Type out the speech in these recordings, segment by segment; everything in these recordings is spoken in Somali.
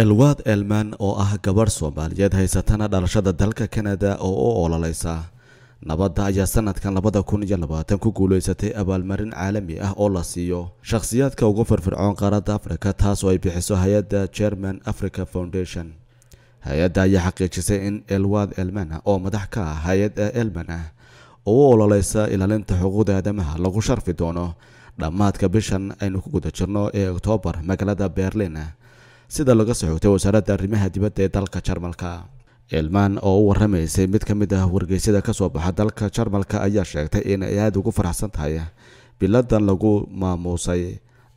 elwad elman oo ah gabar soomaaliyeed haysatana dhalashada dalka kanada oo u ololeysa nabadda ayaa sanadkan labada kun iyo labaatan ku guulaysatay abaalmarin caalami ah oo la siiyo shakhsiyaadka ugu firfircoon qaaradda afrika taas oo ay bixiso hay-adda german africa foundation hay-adda ayaa xaqiijisay in elwad elmana oo madax ka ah hay-adda elman ah oo u ololeysa ilaalinta xuquuqda aadamaha lagu sharfi doono dhammaadka bishan aynu ku guda jirno ee oktoobar magaalada berlin sida laga soo soxogtay wasaaradda arrimaha dibadda ee dalka jarmalka elmaan oo u warramaysay mid ka mid ah wargeysyada ka soo baxa dalka jarmalka ayaa sheegtay in ay aada ugu faraxsan tahay biladan lagu maamuusay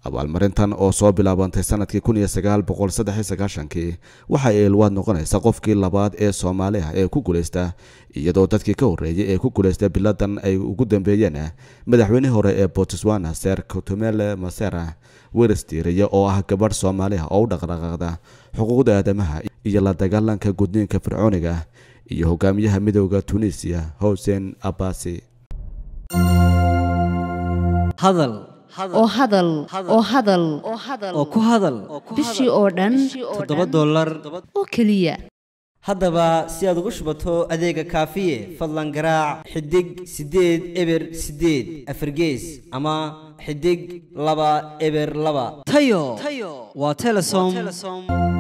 abaalmarintan oo soo bilaabantay sanadkii waxa ay ilwaad noqonaysa qofkii labaad ee soomaaliya ee ku guulaysta iyadoo dadkii ka horreeyay ee ku guulaysta biladan ay ugu dambeeyeen madaxweynihii hore ee botswana seer cotomele masera werasdiiriya oo ah gabadh soomaaliya oo u dhaqdhaqaaqda xuquuqda aadamaha iyo la dagaalanka gudniinka fircooniga iyo hogaamiyaha midooda tunisiya hosen abasi oo hadal oo hadal oo ku hadal bishii oo dhan toddoba dollar oo keliya haddaba si aad ugu shubato adeega kaafiye fadlan garaac xidig siddeed eber siddeed afargees ama xidig laba eber laba tayo waa telesom